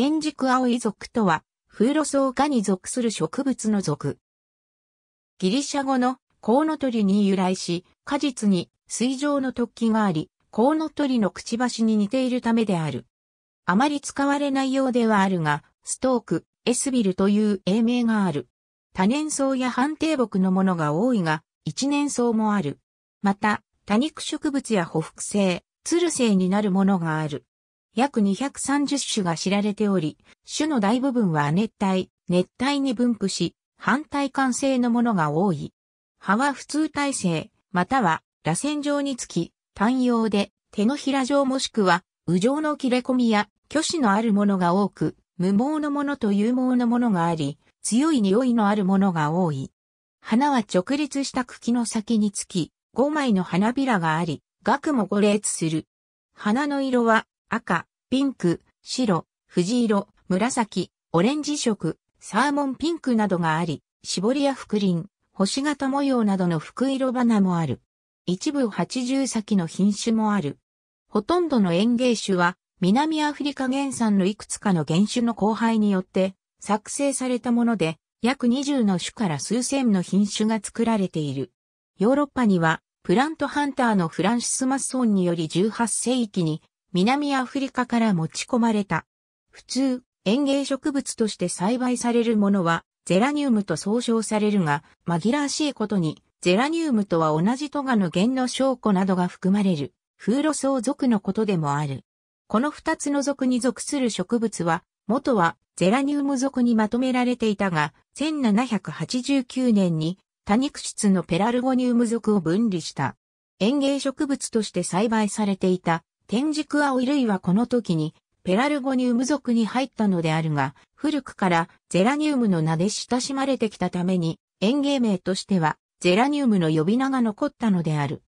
天竺青い属とは、風呂草科に属する植物の属。ギリシャ語のコウノトリに由来し、果実に水上の突起があり、コウノトリのくちばしに似ているためである。あまり使われないようではあるが、ストーク、エスビルという英名がある。多年草や半低木のものが多いが、一年草もある。また、多肉植物や補服性、ツル性になるものがある。約230種が知られており、種の大部分は熱帯、熱帯に分布し、反対感性のものが多い。葉は普通体制、または螺旋状につき、単葉で手のひら状もしくは、右上の切れ込みや虚子のあるものが多く、無毛のものと有毛のものがあり、強い匂いのあるものが多い。花は直立した茎の先につき、5枚の花びらがあり、額も5列する。花の色は赤、ピンク、白、藤色、紫、オレンジ色、サーモンピンクなどがあり、絞りや覆輪、星型模様などの福色花もある。一部八十先の品種もある。ほとんどの園芸種は、南アフリカ原産のいくつかの原種の交配によって作成されたもので、約20の種から数千の品種が作られている。ヨーロッパには、プラントハンターのフランシス・マッソンにより18世紀に南アフリカから持ち込まれた。普通、園芸植物として栽培されるものは、ゼラニウムと総称されるが、紛らわしいことに、ゼラニウムとは同じトガの弦の証拠などが含まれる、風ロ草属のことでもある。この二つの属に属する植物は、元はゼラニウム属にまとめられていたが、1789年に多肉質のペラルゴニウム属を分離した。園芸植物として栽培されていた天竺青類はこの時にペラルゴニウム属に入ったのであるが、古くからゼラニウムの名で親しまれてきたために、園芸名としてはゼラニウムの呼び名が残ったのである。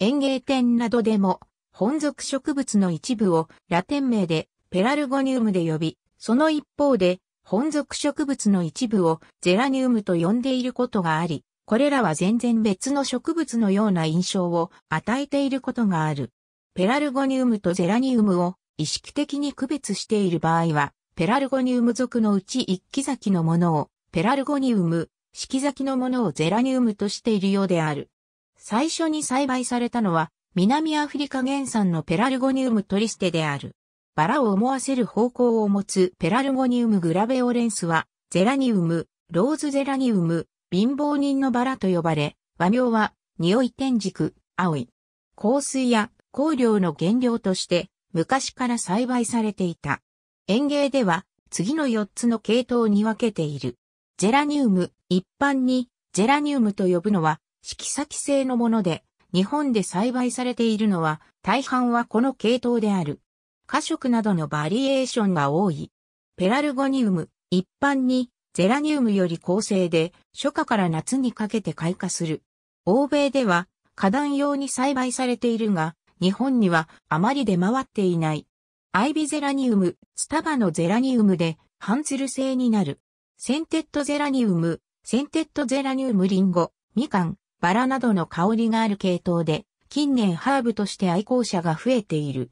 園芸店などでも、本属植物の一部をラテン名でペラルゴニウムで呼び、その一方で、本属植物の一部をゼラニウムと呼んでいることがあり、これらは全然別の植物のような印象を与えていることがある。ペラルゴニウムとゼラニウムを意識的に区別している場合は、ペラルゴニウム属のうち一気咲きのものを、ペラルゴニウム、四季咲きのものをゼラニウムとしているようである。最初に栽培されたのは、南アフリカ原産のペラルゴニウムトリステである。バラを思わせる方向を持つペラルゴニウムグラベオレンスは、ゼラニウム、ローズゼラニウム、貧乏人のバラと呼ばれ、和名は、匂い天軸、青い。香水や香料の原料として昔から栽培されていた。園芸では次の4つの系統に分けている。ゼラニウム、一般にゼラニウムと呼ぶのは色彩性のもので、日本で栽培されているのは大半はこの系統である。花色などのバリエーションが多い。ペラルゴニウム、一般にゼラニウムより構成で初夏から夏にかけて開花する。欧米では花壇用に栽培されているが、日本にはあまり出回っていない。アイビゼラニウム、スタバのゼラニウムで、ハンツル製になる。センテッドゼラニウム、センテッドゼラニウムリンゴ、みかん、バラなどの香りがある系統で、近年ハーブとして愛好者が増えている。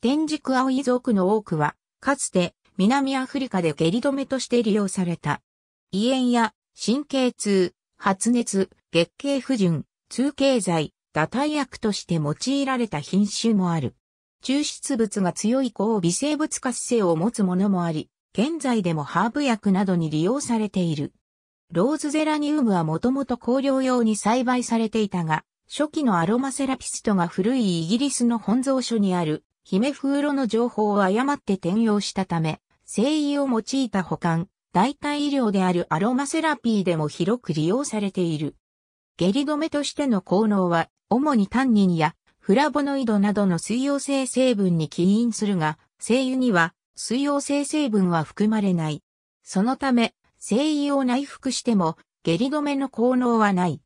天竺青い族の多くは、かつて南アフリカで下痢止めとして利用された。胃炎や神経痛、発熱、月経不順、通経剤、打退薬として用いられた品種もある。抽出物が強い抗微生物活性を持つものもあり、現在でもハーブ薬などに利用されている。ローズゼラニウムはもともと香料用に栽培されていたが、初期のアロマセラピストが古いイギリスの本草書にある、姫風呂の情報を誤って転用したため、精油を用いた保管、代替医療であるアロマセラピーでも広く利用されている。下痢止めとしての効能は主にタンニンやフラボノイドなどの水溶性成分に起因するが、精油には水溶性成分は含まれない。そのため、精油を内服しても下痢止めの効能はない。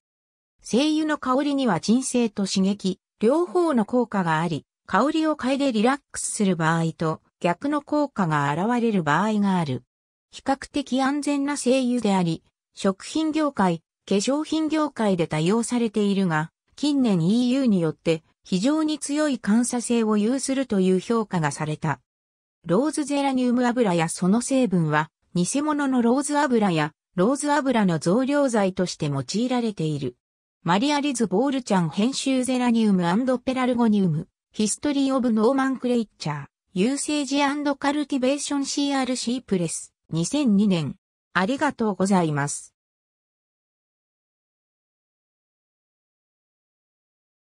精油の香りには人生と刺激、両方の効果があり、香りを嗅いでリラックスする場合と逆の効果が現れる場合がある。比較的安全な精油であり、食品業界、化粧品業界で多用されているが、近年 EU によって非常に強い感作性を有するという評価がされた。ローズゼラニウム油やその成分は、偽物のローズ油やローズ油の増量剤として用いられている。マリア・リズ・ボールちゃん編集ゼラニウムペラルゴニウム、ヒストリー・オブ・ノーマンクレイチャー、ユーセージカルティベーション CRC プレス、2002年。ありがとうございます。